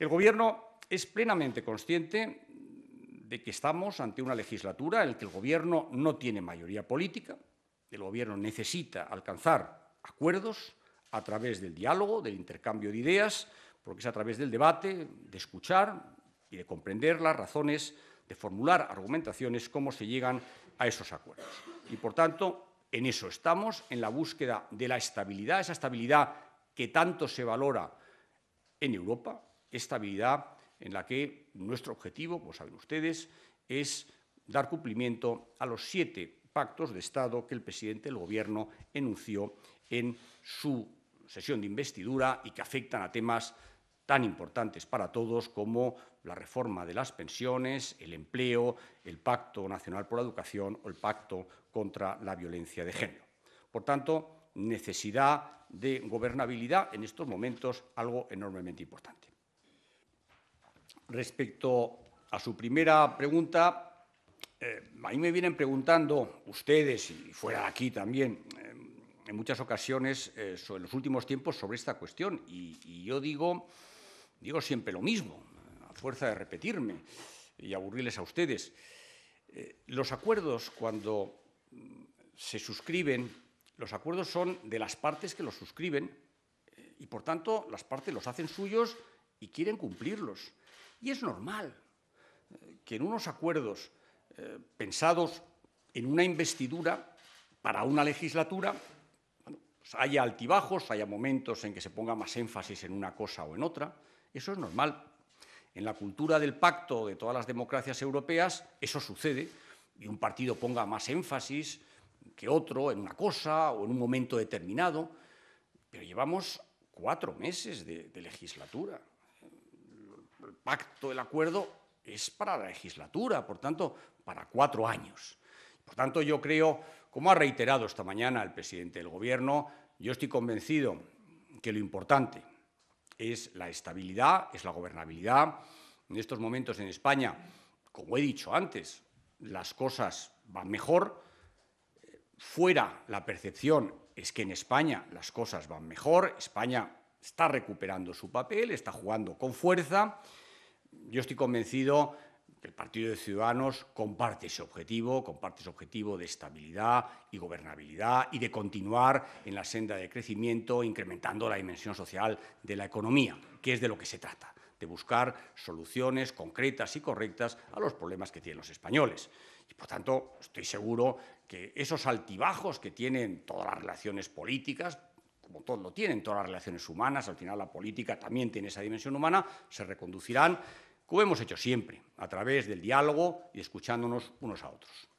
El Gobierno es plenamente consciente de que estamos ante una legislatura en la que el Gobierno no tiene mayoría política, el Gobierno necesita alcanzar acuerdos a través del diálogo, del intercambio de ideas, porque es a través del debate, de escuchar y de comprender las razones, de formular argumentaciones, cómo se llegan a esos acuerdos. Y, por tanto, en eso estamos, en la búsqueda de la estabilidad, esa estabilidad que tanto se valora en Europa, estabilidad en la que nuestro objetivo, como saben ustedes, es dar cumplimiento a los siete pactos de Estado que el presidente del Gobierno enunció en su sesión de investidura y que afectan a temas tan importantes para todos como la reforma de las pensiones, el empleo, el Pacto Nacional por la Educación o el Pacto contra la Violencia de Género. Por tanto, necesidad de gobernabilidad en estos momentos, algo enormemente importante respecto a su primera pregunta, eh, a mí me vienen preguntando ustedes, y fuera de aquí también, eh, en muchas ocasiones eh, en los últimos tiempos sobre esta cuestión. Y, y, yo digo, digo siempre lo mismo, a fuerza de repetirme y aburrirles a ustedes. los acuerdos, cuando se suscriben, los acuerdos son de las partes que los suscriben y, por tanto, las partes los hacen suyos y quieren cumplirlos. Y es normal eh, que en unos acuerdos eh, pensados en una investidura para una legislatura pues haya altibajos, haya momentos en que se ponga más énfasis en una cosa o en otra. Eso es normal. En la cultura del pacto de todas las democracias europeas eso sucede y un partido ponga más énfasis que otro en una cosa o en un momento determinado. Pero llevamos cuatro meses de legislatura el pacto, el acuerdo, es para la legislatura, por tanto, para cuatro años. Por tanto, yo creo, como ha reiterado esta mañana el presidente del Gobierno, yo estoy convencido que lo importante es la estabilidad, es la gobernabilidad. En estos momentos en España, como he dicho antes, las cosas van mejor. Fuera la percepción es que en España las cosas van mejor. España está recuperando su papel, está jugando con fuerza. Yo estoy convencido que el Partido de Ciudadanos comparte ese objetivo, comparte ese objetivo de estabilidad y gobernabilidad y de continuar en la senda de crecimiento, incrementando la dimensión social de la economía, que es de lo que se trata, de buscar soluciones concretas y correctas a los problemas que tienen los españoles. Y por tanto, estoy seguro que esos altibajos que tienen todas las relaciones políticas, como todos lo tienen, todas las relaciones humanas, al final la política también tiene esa dimensión humana, se reconducirán, como hemos hecho siempre, a través del diálogo y escuchándonos unos a otros.